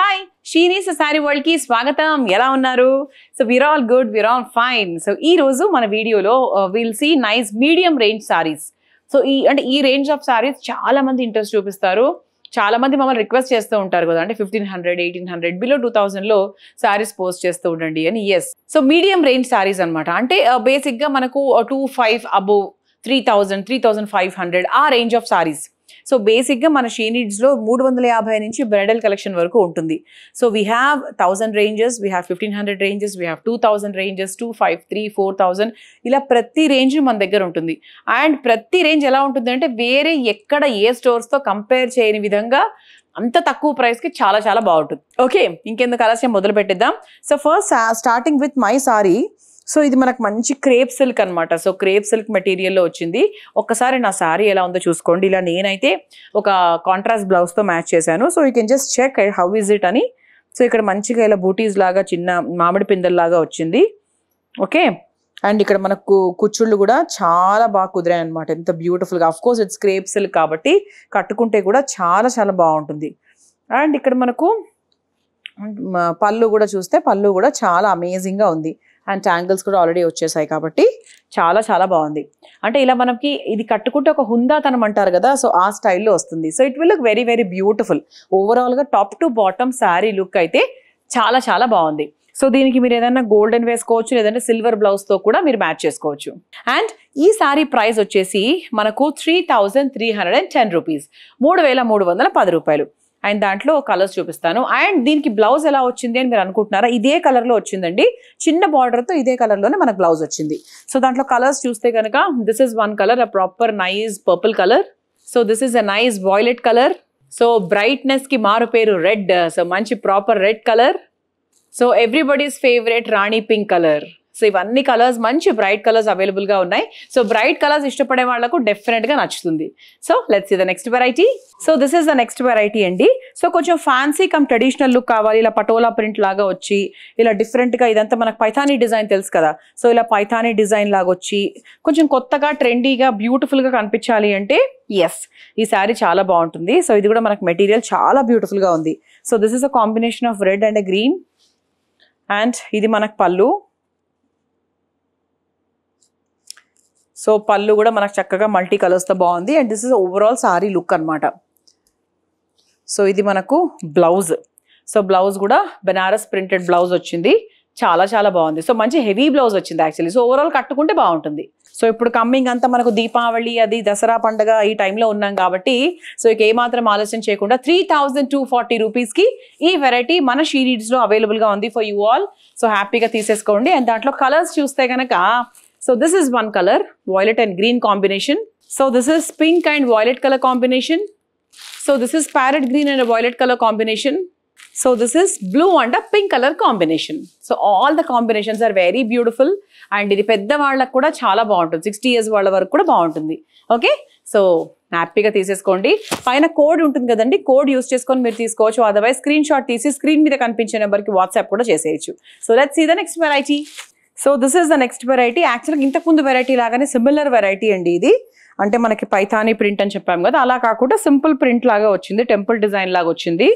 Hi షీనీస్ sorry world కి స్వాగతం ఎలా ఉన్నారు so we're all good we're all fine so ఈ రోజు మన వీడియోలో will see nice medium range saris so ఈ అంటే ఈ రేంజ్ ఆఫ్ సారీస్ చాలా మంది ఇంట్రెస్ట్ చూపిస్తారు చాలా మంది మమ్మల్ని రిక్వెస్ట్ చేస్తూ ఉంటారు కదా అంటే fifteen hundred eighteen hundred below two లో శారీస్ పోస్ట్ చేస్తూ ఉండండి అని yes so medium range saris అనమాట అంటే బేసిక్ గా మనకు two five above three thousand three thousand five hundred ఆ రేంజ్ ఆఫ్ సారీస్ సో బేసిక్గా మన షీనిడ్స్లో మూడు వందల యాభై నుంచి బ్రైడల్ కలెక్షన్ వరకు ఉంటుంది so we have thousand ranges we have fifteen hundred ranges we have two thousand ranges two five three four thousand ఇలా ప్రతి రేంజ్ మన దగ్గర ఉంటుంది అండ్ ప్రతి రేంజ్ ఎలా ఉంటుంది అంటే వేరే ఎక్కడ ఏ స్టోర్స్తో కంపేర్ చేయని విధంగా అంత తక్కువ ప్రైస్కి చాలా చాలా బాగుంటుంది ఓకే ఇంకెందుకు ఆలస్యం మొదలు పెట్టిద్దాం so first starting with my sari so ఇది మనకు మంచి క్రేప్ సిల్క్ అనమాట సో క్రేప్ సిల్క్ మెటీరియల్లో వచ్చింది ఒక్కసారి నా శారీ ఎలా ఉందో చూసుకోండి ఇలా నేనైతే ఒక కాంట్రాస్ట్ బ్లౌజ్తో మ్యాచ్ చేశాను so you can just check how is it అని సో ఇక్కడ మంచిగా ఇలా బూటీస్ లాగా చిన్న మామిడి పిందెల్లాగా వచ్చింది ఓకే అండ్ ఇక్కడ మనకు కుచ్చుళ్ళు కూడా చాలా బాగా కుదిరాయి అనమాట ఎంత బ్యూటిఫుల్గా కోర్స్ ఇట్స్ క్రేప్ సిల్క్ కాబట్టి కట్టుకుంటే కూడా చాలా చాలా బాగుంటుంది అండ్ ఇక్కడ మనకు పళ్ళు కూడా చూస్తే పళ్ళు కూడా చాలా అమేజింగ్గా ఉంది అండ్ ట్యాంగిల్స్ కూడా ఆల్రెడీ వచ్చేసాయి కాబట్టి చాలా చాలా బాగుంది అంటే ఇలా మనకి ఇది కట్టుకుంటే ఒక హుందాతనం అంటారు కదా సో ఆ స్టైల్లో వస్తుంది so it will look very very beautiful ఓవరాల్గా top to bottom sari look అయితే చాలా చాలా బాగుంది సో దీనికి మీరు ఏదైనా గోల్డెన్ వేసుకోవచ్చు లేదంటే సిల్వర్ బ్లౌజ్తో కూడా మీరు మ్యాచ్ చేసుకోవచ్చు అండ్ ఈ శారీ ప్రైస్ వచ్చేసి మనకు three thousand three hundred and ten rupees మూడు వేల మూడు వందల పది రూపాయలు అండ్ దాంట్లో కలర్స్ చూపిస్తాను అండ్ దీనికి బ్లౌజ్ ఎలా వచ్చింది అని మీరు అనుకుంటున్నారా ఇదే కలర్లో వచ్చిందండి చిన్న బార్డర్తో ఇదే కలర్లోనే మనకు బ్లౌజ్ వచ్చింది సో దాంట్లో కలర్స్ చూస్తే కనుక this is one colour a proper nice purple colour so this is a nice violet colour so బ్రైట్నెస్కి మారు పేరు రెడ్ సో మంచి proper red colour so everybody's favourite రాణి పింక్ కలర్ సో ఇవన్నీ కలర్స్ మంచి బ్రైట్ కలర్స్ అవైలబుల్గా ఉన్నాయి so bright colours ఇష్టపడే వాళ్ళకు డెఫినెట్గా నచ్చుతుంది so let's the next variety so this is the next variety అండి సో కొంచెం ఫ్యాన్సీ కమ్ ట్రెడిషనల్ లుక్ కావాలి ఇలా పటోలా ప్రింట్ లాగా వచ్చి ఇలా డిఫరెంట్గా ఇదంతా మనకు పైథానీ డిజైన్ తెలుసు కదా సో ఇలా పైథానీ డిజైన్ లాగా వచ్చి కొంచెం కొత్తగా ట్రెండీగా బ్యూటిఫుల్గా కనిపించాలి అంటే ఎస్ ఈ శారీ చాలా బాగుంటుంది సో ఇది కూడా మనకు మెటీరియల్ చాలా బ్యూటిఫుల్గా ఉంది so this is a combination of red and green and ఇది మనకు పళ్ళు సో పళ్ళు కూడా మనకు చక్కగా మల్టీ కలర్స్తో బాగుంది and this is overall sari look అనమాట సో ఇది మనకు బ్లౌజ్ సో బ్లౌజ్ కూడా బెనారస్ ప్రింటెడ్ బ్లౌజ్ వచ్చింది చాలా చాలా బాగుంది సో మంచి హెవీ బ్లౌజ్ వచ్చింది యాక్చువల్లీ సో ఓవరాల్ కట్టుకుంటే బాగుంటుంది సో ఇప్పుడు కమ్మింగ్ అంతా మనకు దీపావళి అది దసరా పండుగ ఈ టైంలో ఉన్నాం కాబట్టి సో ఇక ఏమాత్రం ఆలోచన చేయకుండా త్రీ థౌజండ్ టూ ఫార్టీ రూపీస్కి ఈ వెరైటీ మన షీరీడ్స్లో అవైలబుల్గా ఉంది ఫర్ యూ ఆల్ సో హ్యాపీగా తీసేసుకోండి అండ్ దాంట్లో కలర్స్ చూస్తే కనుక So this is one color, violet and green combination. So this is pink and violet color combination. So this is parrot green and a violet color combination. So this is blue and a pink color combination. So all the combinations are very beautiful and ఇది పెద్ద వాళ్ళకు కూడా చాలా బాగుంటుంది sixty years వాళ్ళ వరకు కూడా బాగుంటుంది ఓకే సో హ్యాపీగా తీసేసుకోండి పైన కోడ్ ఉంటుంది కదండి కోడ్ యూస్ చేసుకొని మీరు తీసుకోవచ్చు అదర్వైజ్ స్క్రీన్ షాట్ తీసి స్క్రీన్ మీద కనిపించే నెంబర్కి వాట్సాప్ కూడా చేసేయచ్చు so let's see the next variety so this is the next variety యాక్చువల్గా ఇంతకుముందు వెరైటీ లాగానే సిమిలర్ వెరైటీ అండి ఇది అంటే మనకి పైథానీ ప్రింట్ అని చెప్పాము కదా అలా కాకుండా సింపుల్ ప్రింట్ లాగా వచ్చింది టెంపుల్ డిజైన్ లాగా వచ్చింది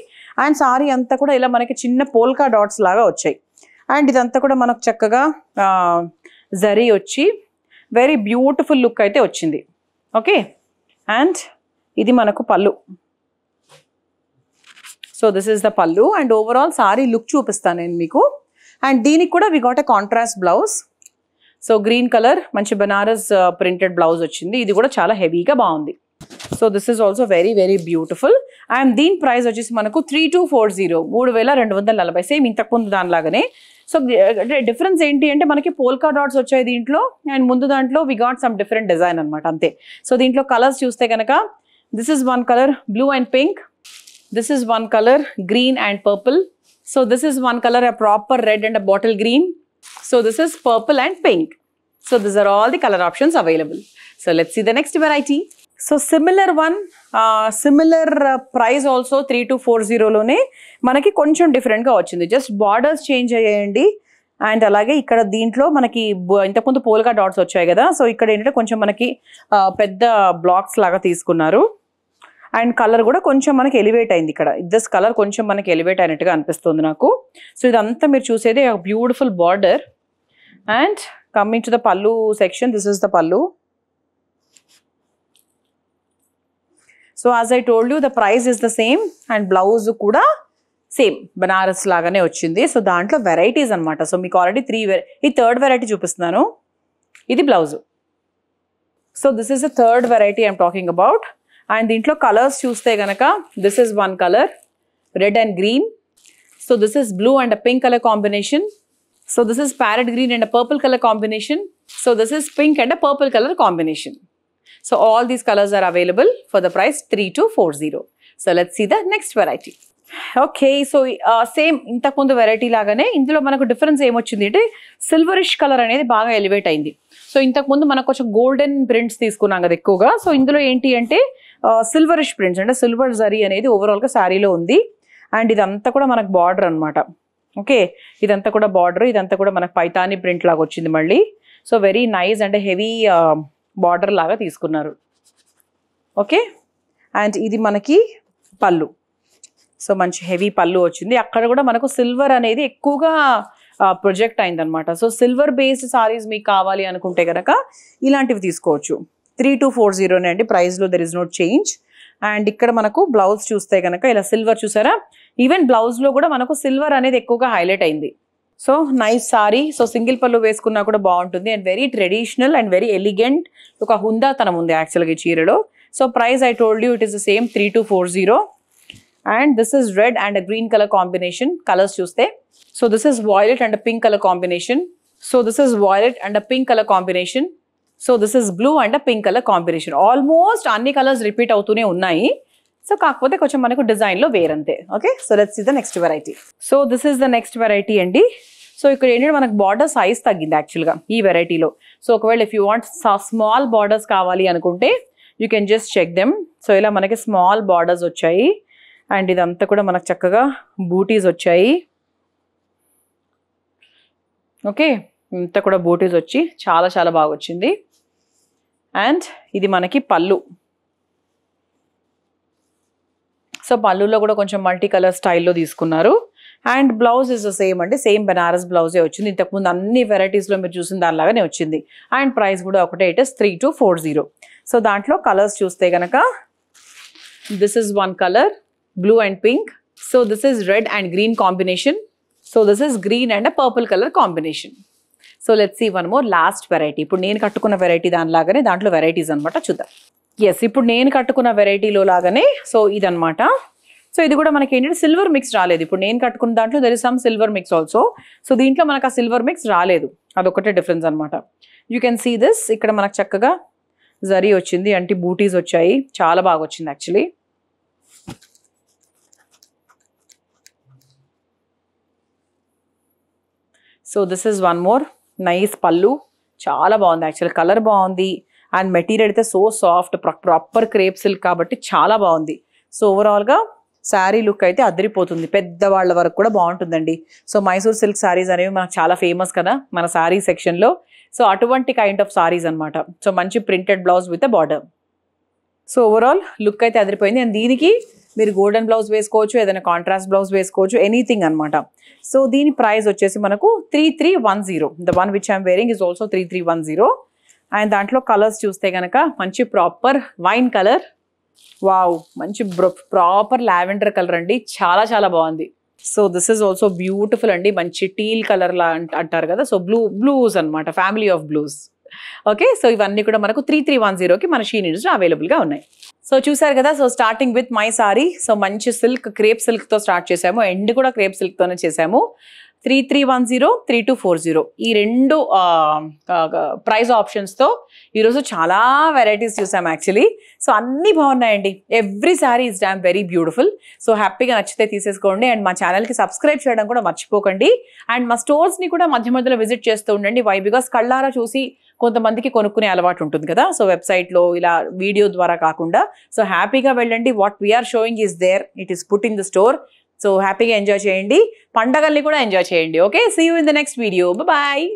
అండ్ సారీ అంతా కూడా ఇలా మనకి చిన్న పోల్కా డాట్స్ లాగా వచ్చాయి అండ్ ఇదంతా కూడా మనకు చక్కగా జరీ వచ్చి వెరీ బ్యూటిఫుల్ లుక్ అయితే వచ్చింది ఓకే అండ్ ఇది మనకు పళ్ళు so this is the pallu and overall sari look చూపిస్తాను నేను మీకు అండ్ దీనికి కూడా we got a contrast blouse so green colour మంచి బనారస్ ప్రింటెడ్ uh, బ్లౌజ్ వచ్చింది ఇది కూడా చాలా హెవీగా బాగుంది so this is also very very beautiful and దీని ప్రైస్ వచ్చేసి మనకు త్రీ టూ ఫోర్ జీరో మూడు వేల రెండు వందల నలభై సేమ్ ముందు దానిలాగానే సో డిఫరెన్స్ uh, ఏంటి అంటే మనకి పోల్కా డాట్స్ వచ్చాయి దీంట్లో అండ్ ముందు దాంట్లో we got some different design అనమాట అంతే సో దీంట్లో కలర్స్ చూస్తే కనుక this is one colour blue and pink this is one colour green and purple So this is one color, a proper red and a bottle green. So this is purple and pink. So these are all the color options available. So let's see the next variety. So similar one similar price also three two four జీరోలోనే మనకి కొంచెం డిఫరెంట్గా వచ్చింది just borders change అయ్యాయండి and అలాగే ఇక్కడ దీంట్లో మనకి ఇంతకుముందు పోల్గా డాట్స్ వచ్చాయి కదా సో ఇక్కడ ఏంటంటే కొంచెం మనకి పెద్ద బ్లాక్స్ లాగా తీసుకున్నారు అండ్ కలర్ కూడా కొంచెం మనకి ఎలివేట్ అయింది ఇక్కడ దిస్ కలర్ కొంచెం మనకి ఎలివేట్ అయినట్టుగా అనిపిస్తుంది నాకు సో ఇదంతా మీరు చూసేది beautiful border and coming to the pallu section this is the pallu so as I told you the price is the same and blouse కూడా సేమ్ బనారస్ లాగానే వచ్చింది సో దాంట్లో వెరైటీస్ అనమాట సో మీకు ఆల్రెడీ త్రీ ఈ థర్డ్ వెరైటీ చూపిస్తున్నాను ఇది blouse so this is the third variety I'm talking about and దీంట్లో కలర్స్ చూస్తే కనుక this is one colour red and green so this is blue and pink colour combination so this is parrot green and purple colour combination so this is pink and purple colour combination so all these colours are available for the price three two four zero so let see the next variety okay so same ఇంతకుముందు variety లాగానే ఇందులో మనకు difference ఏమొచ్చింది అంటే silverish colour అనేది బాగా elevate అయింది so ఇంతకుముందు మనకు కొంచెం గోల్డెన్ ప్రింట్స్ తీసుకున్నాం కదా ఎక్కువగా సో ఇందులో ఏంటి అంటే సిల్వరిష్ ప్రింట్స్ అంటే సిల్వర్ జరీ అనేది ఓవరాల్గా శారీలో ఉంది అండ్ ఇదంతా కూడా మనకు బార్డర్ అనమాట ఓకే ఇదంతా కూడా బార్డర్ ఇదంతా కూడా మనకు పైతాని ప్రింట్ లాగా వచ్చింది మళ్ళీ so very nice and heavy border లాగా తీసుకున్నారు ఓకే అండ్ ఇది మనకి పళ్ళు సో మంచి హెవీ పళ్ళు వచ్చింది అక్కడ కూడా మనకు సిల్వర్ అనేది ఎక్కువగా ప్రొజెక్ట్ అయిందనమాట సో సిల్వర్ బేస్డ్ సారీస్ మీకు కావాలి అనుకుంటే కనుక ఇలాంటివి తీసుకోవచ్చు త్రీ టూ ఫోర్ జీరోనే అండి ప్రైస్లో there is no change and ఇక్కడ మనకు బ్లౌజ్ చూస్తే కనుక ఇలా సిల్వర్ చూసారా ఈవెన్ బ్లౌజ్లో కూడా మనకు సిల్వర్ అనేది ఎక్కువగా హైలైట్ అయింది so nice sari so single పళ్ళు వేసుకున్నా కూడా బాగుంటుంది and very traditional and very elegant ఒక హుందాతనం ఉంది యాక్చువల్గా ఈ చీరలో so price I told you it is the same three two four zero and this is red and green colour combination colours చూస్తే so this is violet and pink colour combination so this is violet and pink colour combination so this is blue and pink colour combination almost అన్ని colours repeat అవుతూనే ఉన్నాయి so కాకపోతే కొంచెం మనకు డిజైన్లో వేరంతే okay so let's is the next variety so this is the next variety అండి so ఇక్కడ ఏంటంటే మనకు బార్డర్ సైజ్ తగ్గింది యాక్చువల్గా ఈ వెరైటీలో సో ఒకవేళ if you want small borders కావాలి అనుకుంటే you can just check them so ఇలా మనకి స్మాల్ బార్డర్స్ వచ్చాయి అండ్ ఇదంతా కూడా మనకు చక్కగా బూటీస్ వచ్చాయి ఓకే ఇంత కూడా బూటీస్ వచ్చి చాలా చాలా బాగా వచ్చింది అండ్ ఇది మనకి పళ్ళు సో పళ్ళులో కూడా కొంచెం మల్టీ కలర్ స్టైల్లో తీసుకున్నారు అండ్ బ్లౌజ్ ఇస్ సేమ్ అంటే సేమ్ బెనారస్ బ్లౌజే వచ్చింది ఇంతకుముందు అన్ని వెరైటీస్లో మీరు చూసిన దానిలాగానే వచ్చింది అండ్ ప్రైస్ కూడా ఒకటే it is three two four zero so దాంట్లో కలర్స్ చూస్తే కనుక this is one colour blue and pink so this is red and green combination so this is green and purple colour combination so let's see one more last variety ఇప్పుడు నేను కట్టుకున్న variety దానిలాగానే దాంట్లో varieties అనమాట చూద్దాం yes ఇప్పుడు నేను కట్టుకున్న వెరైటీలో లాగానే సో ఇదనమాట సో ఇది కూడా మనకి ఏంటంటే సిల్వర్ మిక్స్ రాలేదు ఇప్పుడు నేను కట్టుకున్న దాంట్లో there is some silver mix also so దీంట్లో మనకు ఆ సిల్వర్ మిక్స్ రాలేదు అదొకటే డిఫరెన్స్ అనమాట యూ కెన్ సీ దిస్ ఇక్కడ మనకు చక్కగా జరీ వచ్చింది అంటే బూటీస్ వచ్చాయి చాలా బాగా వచ్చింది actually so this is one more nice pallu చాలా బాగుంది యాక్చువల్ కలర్ బాగుంది అండ్ మెటీరియల్ అయితే so soft proper crepe silk కాబట్టి చాలా బాగుంది సో ఓవరాల్గా శారీ లుక్ అయితే అదిరిపోతుంది పెద్దవాళ్ళ వరకు కూడా బాగుంటుందండి సో మైసూర్ సిల్క్ శారీస్ అనేవి మనకు చాలా ఫేమస్ కదా మన శారీ సెక్షన్లో సో అటువంటి కైండ్ ఆఫ్ శారీస్ అనమాట సో మంచి printed blouse with border so overall look అయితే అదిరిపోయింది అండ్ దీనికి మీరు గోల్డెన్ బ్లౌజ్ వేసుకోవచ్చు ఏదైనా కాంట్రాస్ట్ బ్లౌజ్ వేసుకోవచ్చు ఎనీథింగ్ అనమాట సో దీని ప్రైస్ వచ్చేసి మనకు three three one zero the one which I'm wearing is also three three one zero and దాంట్లో కలర్స్ చూస్తే కనుక మంచి ప్రాపర్ వైన్ కలర్ వావ్ మంచి ప్రాపర్ లావెండర్ కలర్ అండి చాలా చాలా బాగుంది so this is also beautiful అండి మంచి టీల్ కలర్ లా అంటారు కదా సో బ్లూ బ్లూస్ అనమాట family of blues okay so ఇవన్నీ కూడా మనకు త్రీ త్రీ వన్ జీరోకి మన షీ అవైలబుల్గా ఉన్నాయి సో చూసారు కదా so starting with my sari so మంచి సిల్క్ క్రేప్ సిల్క్తో స్టార్ట్ చేసాము ఎండ్ కూడా క్రేప్ సిల్క్తోనే చేసాము three three one zero three two four zero ఈ రెండు ప్రైజ్ ఆప్షన్స్తో ఈరోజు చాలా వెరైటీస్ చూసాం యాక్చువల్లీ సో అన్నీ బాగున్నాయండి every sari is damn very beautiful so హ్యాపీగా నచ్చితే తీసేసుకోండి అండ్ మా ఛానల్కి సబ్స్క్రైబ్ చేయడం కూడా మర్చిపోకండి అండ్ మా స్టోర్స్ని కూడా మధ్య మధ్యలో విజిట్ చేస్తూ ఉండండి వై బికాస్ కళ్ళారా చూసి కొంతమందికి కొనుక్కునే అలవాటు ఉంటుంది కదా సో వెబ్సైట్లో ఇలా వీడియో ద్వారా కాకుండా సో హ్యాపీగా వెళ్ళండి what we are showing is there it is put in the store so హ్యాపీగా ఎంజాయ్ చేయండి పండగల్ని కూడా ఎంజాయ్ చేయండి okay see you in the next video bye